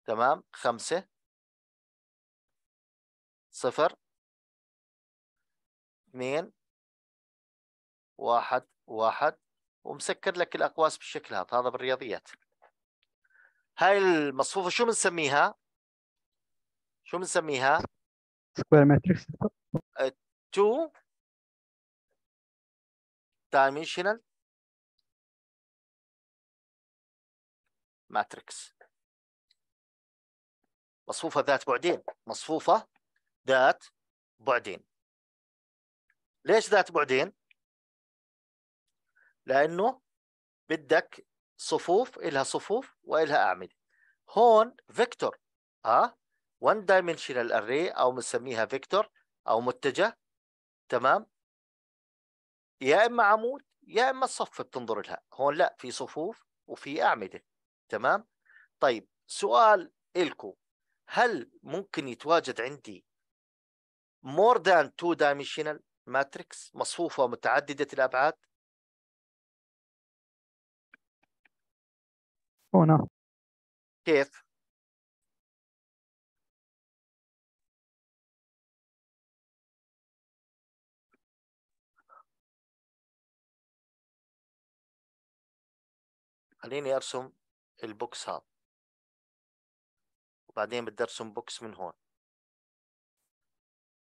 تمام خمسة صفر اثنين واحد واحد ومسكر لك الأقواس بالشكل هذا هذا بالرياضيات هاي المصفوفة شو بنسميها شو بنسميها؟ سكوير ماتريكس تو دايمنشنال ماتريكس مصفوفة ذات بعدين مصفوفة ذات بعدين ليش ذات بعدين؟ لأنه بدك صفوف إلها صفوف وإلها أعمدة هون فيكتور ها 1 dimensional array او بنسميها فيكتور او متجه تمام يا اما عمود يا اما الصف بتنظر لها هون لا في صفوف وفي اعمده تمام طيب سؤال إلكو هل ممكن يتواجد عندي more than two dimensional matrix مصفوفة متعددة الأبعاد هنا كيف خليني ارسم البوكس هذا وبعدين بدي ارسم بوكس من هون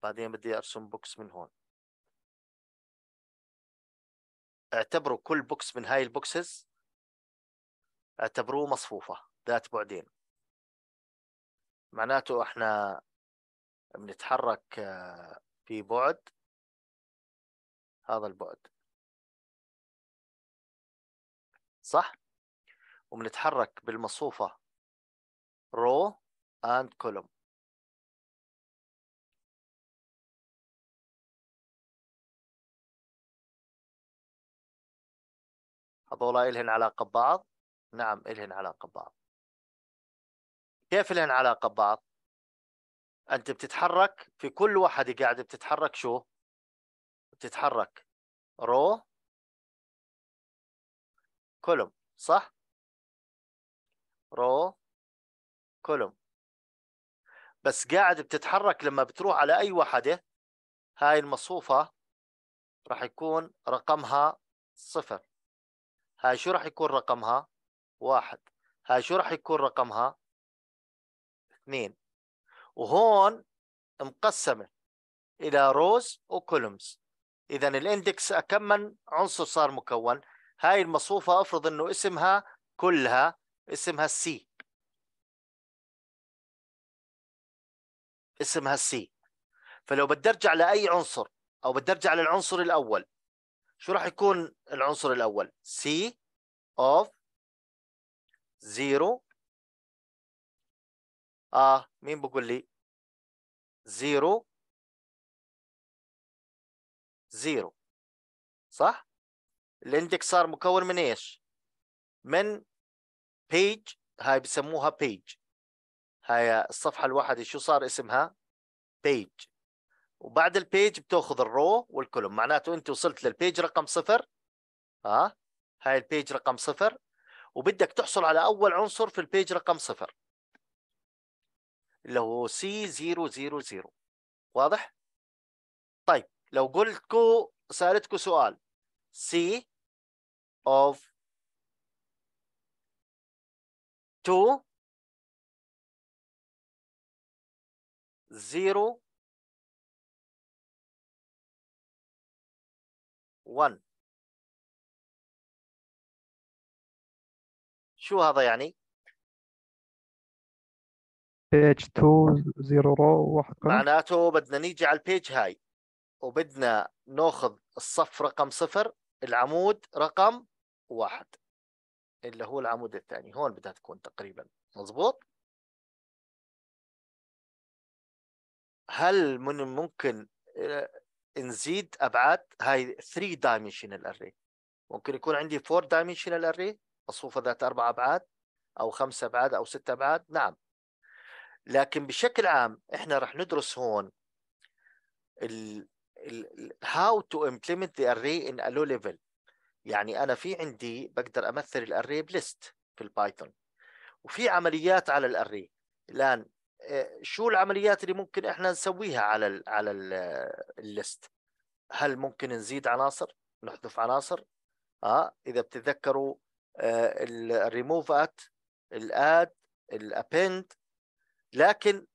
بعدين بدي ارسم بوكس من هون اعتبروا كل بوكس من هاي البوكسز اعتبروه مصفوفة ذات بعدين معناته احنا بنتحرك آه، في بعد هذا البعد صح وبنتحرك بالمصفوفة رو اند كولوم هذولا إلهن علاقة ببعض نعم إلهن علاقة ببعض كيف إلهن علاقة ببعض أنت بتتحرك في كل واحدة قاعدة بتتحرك شو بتتحرك رو كولوم صح رو كولوم بس قاعد بتتحرك لما بتروح على اي وحده هاي المصفوفه راح يكون رقمها صفر هاي شو راح يكون رقمها واحد هاي شو راح يكون رقمها اثنين وهون مقسمه الى روز وكولومز اذا الاندكس كم من عنصر صار مكون هاي المصفوفه افرض انه اسمها كلها اسمها السي اسمها السي فلو بدي ارجع لاي عنصر او بدي ارجع للعنصر الاول شو راح يكون العنصر الاول سي اوف زيرو اه مين بقول لي زيرو زيرو صح الاندكس صار مكون من ايش من بيج هاي بسموها بيج هاي الصفحه الواحده شو صار اسمها بيج وبعد البيج بتاخذ الرو والكولوم معناته انت وصلت للبيج رقم صفر ها آه. هاي البيج رقم صفر وبدك تحصل على اول عنصر في البيج رقم صفر اللي هو سي 000 واضح طيب لو قلتكو سالتكو سؤال سي اوف 2 0 1 شو هذا يعني؟ بيج 2 0 رو معناته بدنا نيجي على البيج هاي وبدنا ناخذ الصف رقم صفر العمود رقم واحد اللي هو العمود الثاني هون بدها تكون تقريبا مظبوط هل من ممكن آه، نزيد ابعاد هاي 3 dimensional array ممكن يكون عندي 4 dimensional array مصفوفه ذات اربع ابعاد او خمس ابعاد او ست ابعاد نعم لكن بشكل عام احنا راح ندرس هون ال, ال how to implement the array in a low level يعني انا في عندي بقدر امثل الاري بليست في البايثون وفي عمليات على الاري الان آه، شو العمليات اللي ممكن احنا نسويها على ال على آه، الليست هل ممكن نزيد عناصر نحذف عناصر اه اذا بتتذكروا الريموف ات الاد الابند لكن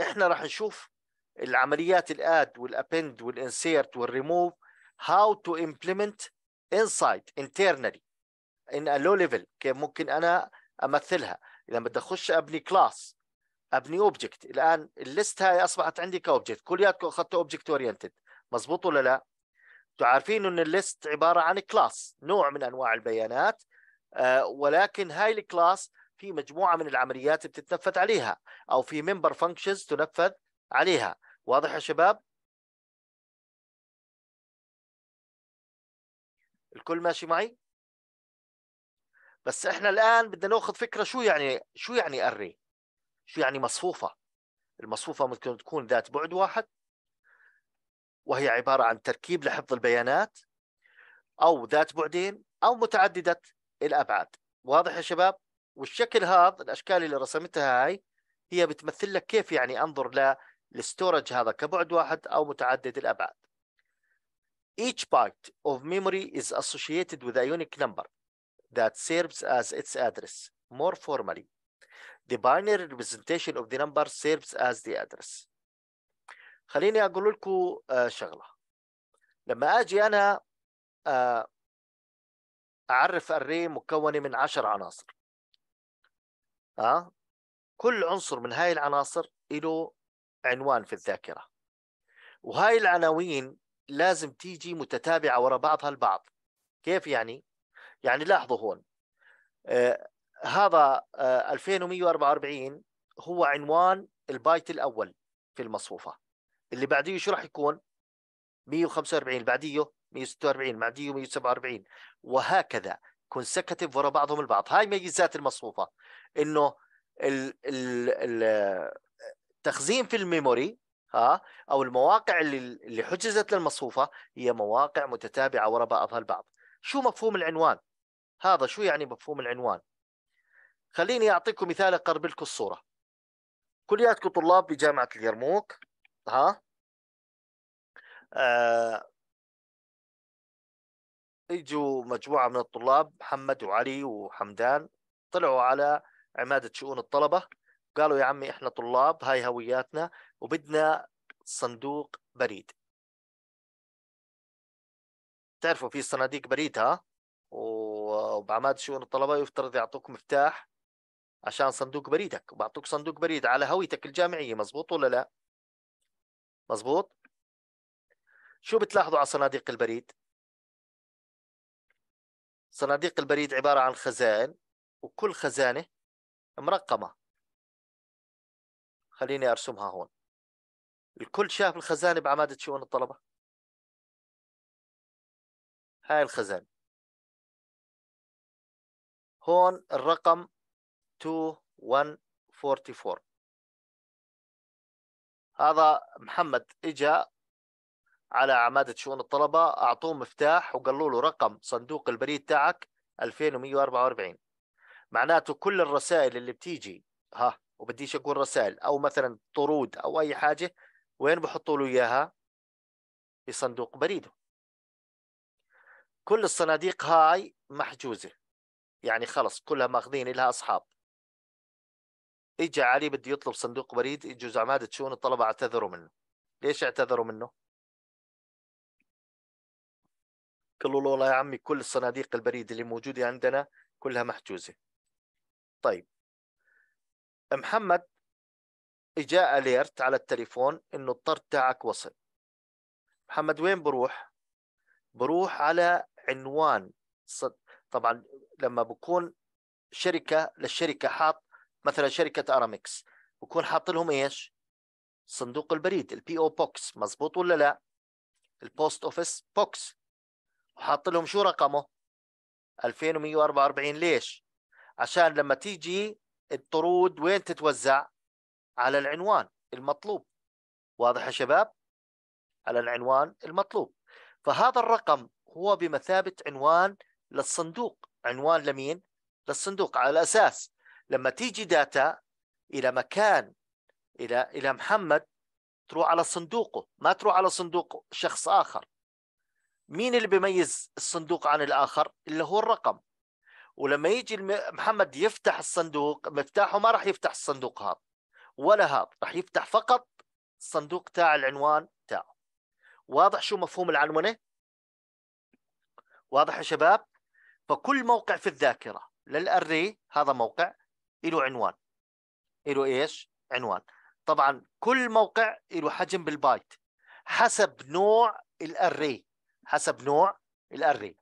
احنا راح نشوف العمليات الاد والابند والانسيرت والريموف هاو تو امبلمنت انسايد انترنالي ان لو ليفل ممكن انا امثلها لما بدي اخش ابني كلاس ابني اوبجكت الان الليست هاي اصبحت عندي كاوبجكت كلياتكم اخذتوا اوبجكت اورينتد مزبوط ولا لا تعرفين ان الليست عباره عن كلاس نوع من انواع البيانات آه ولكن هاي الكلاس في مجموعه من العمليات بتتنفذ عليها او في ممبر فانكشنز تنفذ عليها واضح يا شباب الكل ماشي معي بس احنا الان بدنا ناخذ فكره شو يعني شو يعني اري شو يعني مصفوفه المصفوفه ممكن تكون ذات بعد واحد وهي عباره عن تركيب لحفظ البيانات او ذات بعدين او متعدده الابعاد واضح يا شباب والشكل هذا الاشكال اللي رسمتها هاي هي بتمثل لك كيف يعني انظر للستورج هذا كبعد واحد او متعدد الابعاد Each byte of memory is associated with a unique number that serves as its address. More formally, the binary representation of the number serves as the address. خليني اقول لكم شغله لما اجي انا اعرف الري مكونه من 10 عناصر ها كل عنصر من هاي العناصر له عنوان في الذاكره وهاي العناوين لازم تيجي متتابعه ورا بعضها البعض كيف يعني يعني لاحظوا هون آه هذا آه 2144 هو عنوان البايت الاول في المصفوفه اللي بعديه شو راح يكون 145 بعديه 146 بعديه 147 وهكذا كونسكتيف ورا بعضهم البعض هاي ميزات المصفوفه انه ال ال ال التخزين آه، في الميموري ها او المواقع اللي اللي حجزت للمصفوفه هي مواقع متتابعه وراء بعضها البعض شو مفهوم العنوان هذا شو يعني مفهوم العنوان خليني اعطيكم مثال اقرب لكم الصوره كلياتكم طلاب بجامعه اليرموك ها آه. اجوا مجموعه من الطلاب محمد وعلي وحمدان طلعوا على عماده شؤون الطلبه وقالوا يا عمي احنا طلاب هاي هوياتنا وبدنا صندوق بريد تعرفوا في صناديق بريد ها وبعماد شؤون الطلبه يفترض يعطوك مفتاح عشان صندوق بريدك وبعطوك صندوق بريد على هويتك الجامعيه مزبوط ولا لا مزبوط شو بتلاحظوا على صناديق البريد صناديق البريد عباره عن خزائن وكل خزانه مرقمه خليني ارسمها هون الكل شاف الخزانه بعماده شؤون الطلبه هاي الخزانه هون الرقم 2144 هذا محمد اجى على عماده شؤون الطلبه اعطوه مفتاح وقالوا له رقم صندوق البريد تاعك 2144 معناته كل الرسائل اللي بتيجي ها وبديش اقول رسائل او مثلا طرود او اي حاجه وين بحطوا له اياها في صندوق بريده كل الصناديق هاي محجوزه يعني خلص كلها ماخذين لها اصحاب اجى علي بده يطلب صندوق بريد اجوا زعماد شؤون الطلبه اعتذروا منه ليش اعتذروا منه قالوا له والله يا عمي كل الصناديق البريد اللي موجوده عندنا كلها محجوزه طيب محمد اجا اليرت على التليفون انه الطرد تاعك وصل محمد وين بروح بروح على عنوان صد... طبعا لما بكون شركه للشركه حاط مثلا شركه ارامكس بكون حاط لهم ايش صندوق البريد البي او بوكس مزبوط ولا لا البوست اوفيس بوكس وحاط لهم شو رقمه 2144 ليش عشان لما تيجي الطرود وين تتوزع على العنوان المطلوب واضح يا شباب على العنوان المطلوب فهذا الرقم هو بمثابة عنوان للصندوق عنوان لمين للصندوق على أساس لما تيجي داتا إلى مكان إلى إلى محمد تروح على صندوقه ما تروح على صندوق شخص آخر مين اللي بيميز الصندوق عن الآخر اللي هو الرقم ولما يجي محمد يفتح الصندوق مفتاحه ما راح يفتح الصندوق هذا ولا هذا راح يفتح فقط الصندوق تاع العنوان تاعه واضح شو مفهوم العنونه واضح يا شباب فكل موقع في الذاكره للاري هذا موقع له عنوان له ايش عنوان طبعا كل موقع له حجم بالبايت حسب نوع الاري حسب نوع الاري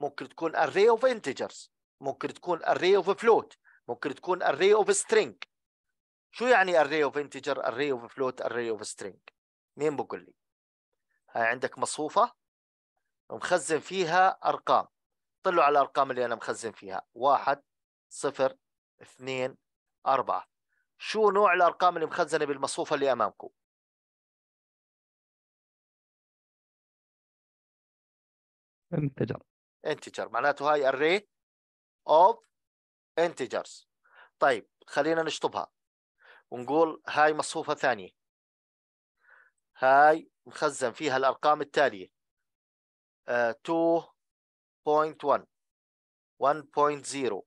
ممكن تكون array of integers ممكن تكون array of float ممكن تكون array of string شو يعني array of integer array of float array of string مين بقول لي هاي عندك مصفوفة مخزن فيها أرقام طلعوا على الأرقام اللي أنا مخزن فيها واحد صفر اثنين أربعة شو نوع الأرقام اللي مخزنة بالمصفوفة اللي أمامكم انتجر انتجر معناته هاي array of integers طيب خلينا نشطبها ونقول هاي مصفوفة ثانية هاي مخزن فيها الأرقام التالية uh, 2.1 1.0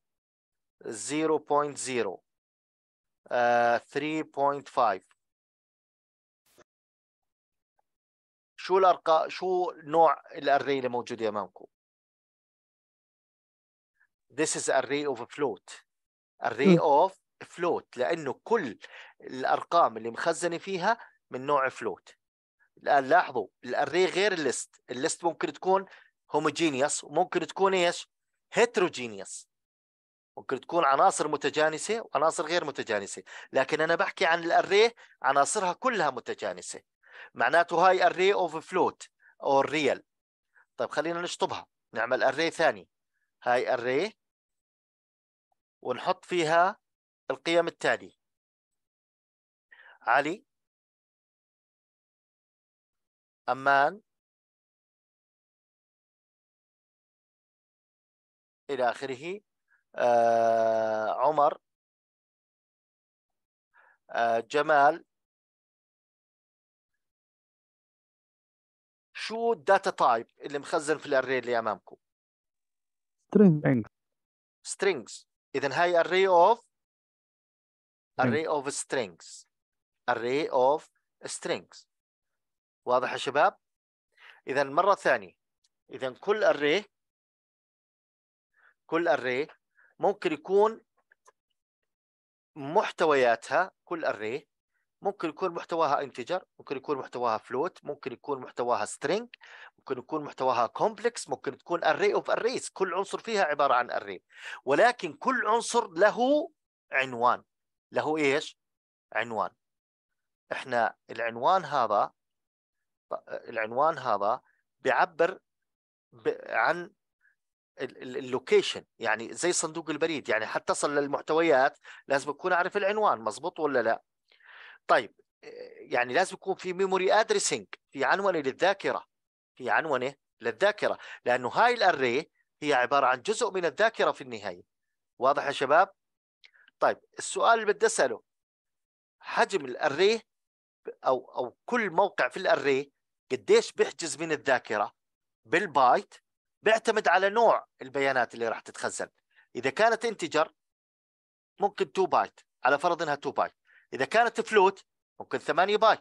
0.0 uh, 3.5 شو الارقام شو نوع الاري اللي موجود امامكم this is array of float array of float لانه كل الارقام اللي مخزنه فيها من نوع float الان لاحظوا الاري غير الليست الليست ممكن تكون هوموجينيوس وممكن تكون ايش هيتروجينيوس ممكن تكون عناصر متجانسه وعناصر غير متجانسه لكن انا بحكي عن الاري عناصرها كلها متجانسه معناته هاي اري اوف فلوت او ريال طيب خلينا نشطبها نعمل اري ثاني هاي اري ونحط فيها القيم التالي علي أمان إلى آخره آه عمر آه جمال شو الداتا تايب اللي مخزن في الاري اللي امامكم؟ سترينج سترينجز اذا هاي array of array of strings array of strings واضح يا شباب اذا مره ثانيه اذا كل array كل array ممكن يكون محتوياتها كل array ممكن يكون محتواها انتجر ممكن يكون محتواها فلوت ممكن يكون محتواها سترينج ممكن يكون محتواها كومبلكس ممكن تكون اري اوف اريز كل عنصر فيها عباره عن اري ولكن كل عنصر له عنوان له ايش عنوان احنا العنوان هذا العنوان هذا بيعبر عن اللوكيشن يعني زي صندوق البريد يعني حتى تصل للمحتويات لازم اكون اعرف العنوان مزبوط ولا لا طيب آه، يعني لازم يكون في ميموري ادريسنج في عنونه للذاكره في عنونه للذاكره لانه هاي الاري هي عباره عن جزء من الذاكره في النهايه واضح يا شباب طيب السؤال اللي بدي اساله حجم الاري او او كل موقع في الاري قديش بيحجز من الذاكره بالبايت بيعتمد على نوع البيانات اللي راح تتخزن اذا كانت انتجر ممكن 2 بايت على فرض انها 2 بايت اذا كانت فلوت ممكن 8 بايت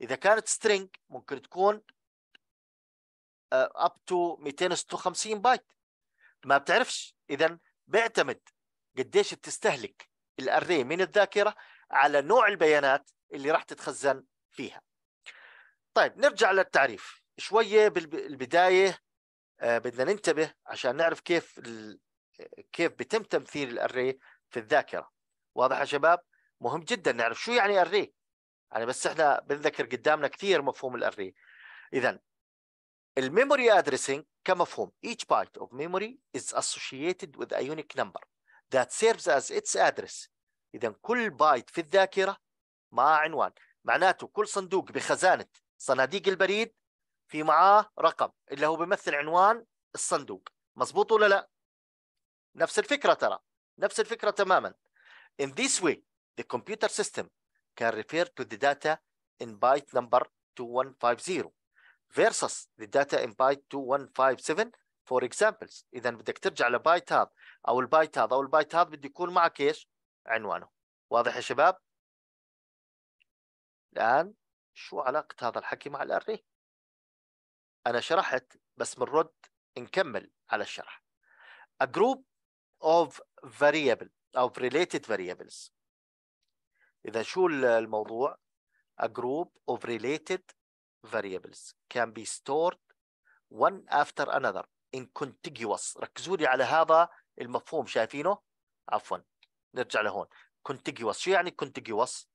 اذا كانت سترينج ممكن تكون اب تو 256 بايت ما بتعرفش اذا بيعتمد قديش بتستهلك الاري من الذاكره على نوع البيانات اللي راح تتخزن فيها طيب نرجع للتعريف شويه بالبدايه آه، بدنا ننتبه عشان نعرف كيف كيف بيتم تمثيل الاري في الذاكره واضح يا شباب مهم جدا نعرف شو يعني اري يعني بس احنا بنذكر قدامنا كثير مفهوم الاري اذا الميموري ادريسنج كمفهوم each byte of memory is associated with a unique number that serves as its address اذا كل بايت في الذاكره مع عنوان معناته كل صندوق بخزانه صناديق البريد في معاه رقم اللي هو بيمثل عنوان الصندوق مزبوط ولا لا نفس الفكره ترى نفس الفكره تماما in this way The computer system can refer to the data in byte number 2150 versus the data in byte 2157 for examples اذا بدك ترجع لبايت هذا او البايت هذا او البايت هذا بده يكون معك ايش عنوانه واضح يا شباب الان شو علاقه هذا الحكي مع الاري انا شرحت بس بنرد نكمل على الشرح a group of variable of related variables اذا شو الموضوع a group of related variables can be stored one after another in contiguous ركزوا لي على هذا المفهوم شايفينه عفوا نرجع لهون contiguous شو يعني contiguous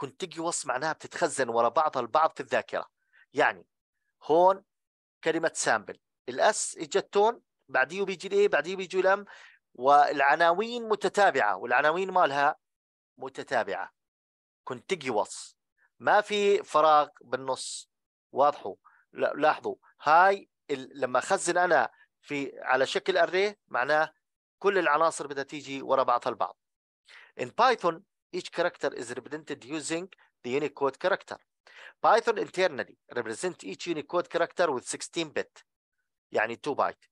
contiguous معناها بتتخزن ورا بعضها البعض في الذاكره يعني هون كلمه sample الاس اجت هون بعديه بيجي الايه بعديه بيجي الام والعناوين متتابعه والعناوين مالها متتابعه كونتيجوس ما في فراغ بالنص واضحوا لاحظوا هاي لما اخزن انا في على شكل اري معناه كل العناصر بدها تيجي ورا بعضها البعض in python each character is represented using the unicode character python internally represent each unicode character with 16 bit يعني 2 byte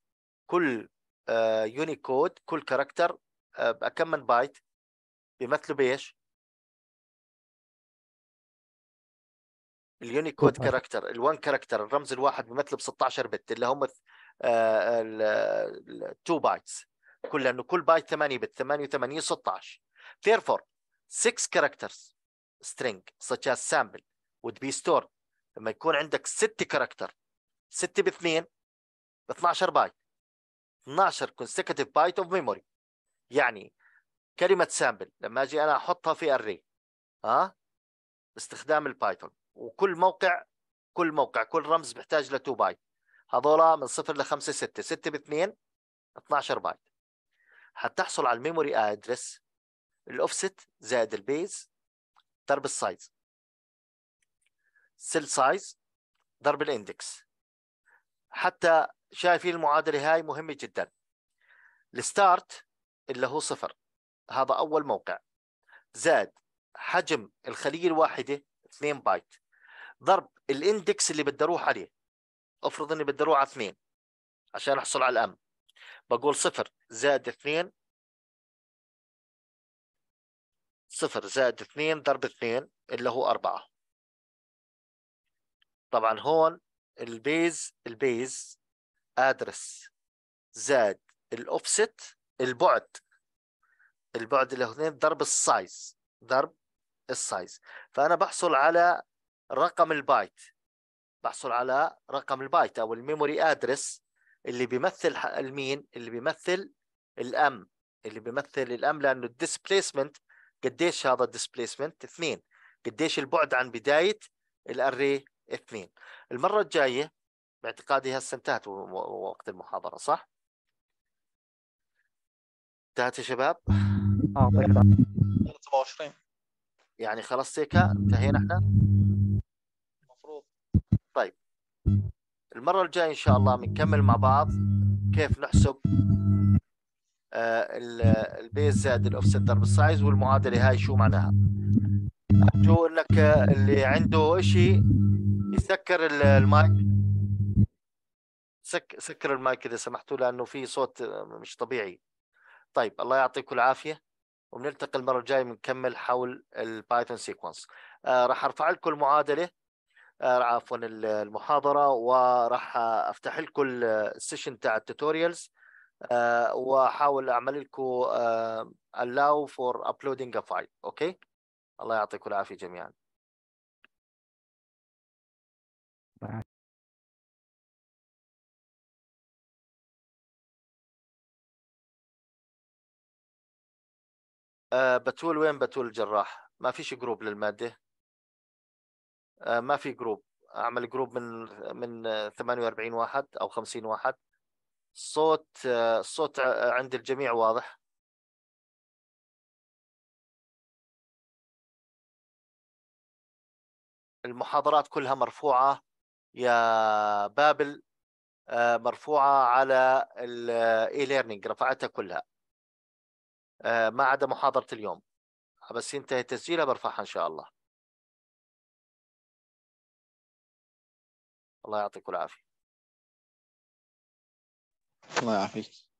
كل آه، يونيكود كل كاركتر آه، بكم من بايت بيمثلوا بايش؟ اليونيكود كاركتر ال1 كاركتر الرمز الواحد بيمثله ب 16 بت اللي هم آه، ال 2 بايتس كل لانه كل بايت 8 بت 88 16 therefore 6 كاركترز سترينج such as سامبل would be stored لما يكون عندك 6 كاركتر 6 ب 2 ب 12 بايت 12 consecutive بايت اوف ميموري يعني كلمه سامبل لما اجي انا احطها في اري ها باستخدام البايثون وكل موقع كل موقع كل رمز بيحتاج ل 2 بايت هذولا من 0 ل 5 6 6 ب 2 12 بايت حتحصل على الميموري ادرس الاوفست زائد البيز ضرب السايز سيل سايز ضرب الاندكس حتى شايفين المعادله هاي مهمه جدا الستارت اللي هو صفر هذا اول موقع زاد حجم الخليه الواحده 2 بايت ضرب الاندكس اللي بدي اروح عليه افرض اني بدي اروح على 2 عشان احصل على الام بقول صفر زائد 2 صفر زائد 2 ضرب 2 اللي هو 4 طبعا هون البيز البيز ادرس زائد الاوفست البعد البعد الاثنين ضرب السايز ضرب السايز فانا بحصل على رقم البايت بحصل على رقم البايت او الميموري ادرس اللي بيمثل المين اللي بيمثل الام اللي بيمثل الام لانه الديسبيسمنت قديش هذا الديسبيسمنت اثنين قديش البعد عن بدايه الاري اثنين المره الجايه باعتقادي هسه انتهت وقت المحاضرة صح؟ انتهت يا شباب؟ [LAUGHS] اه طيب 27 يعني خلاص هيك انتهينا احنا؟ المفروض طيب المرة الجاية إن شاء الله بنكمل مع بعض كيف نحسب آه، البيز زائد الأوفست ضرب السايز والمعادلة هاي شو معناها أرجو إنك اللي عنده إشي يسكر المايك سك سكر المايك اذا سمحتوا لانه في صوت آه، مش طبيعي طيب الله يعطيكم العافيه وبنلتقي المره الجايه بنكمل حول البايثون سيكونس آه راح ارفع لكم المعادله آه عفوا المحاضره وراح افتح لكم السيشن تاع التوتوريالز آه واحاول اعمل لكم آه allow for uploading a file اوكي الله يعطيكم العافيه جميعا آه، بتول وين بتول الجراح ما فيش جروب للماده آه ما في جروب اعمل جروب من من 48 واحد او 50 واحد صوت الصوت آه، عند الجميع واضح المحاضرات كلها مرفوعه يا بابل آه، مرفوعه على الاي ليرنينج رفعتها كلها آه، ما عدا محاضره اليوم بس ينتهي تسجيلها برفعها ان شاء الله الله يعطيك العافيه الله يعافيك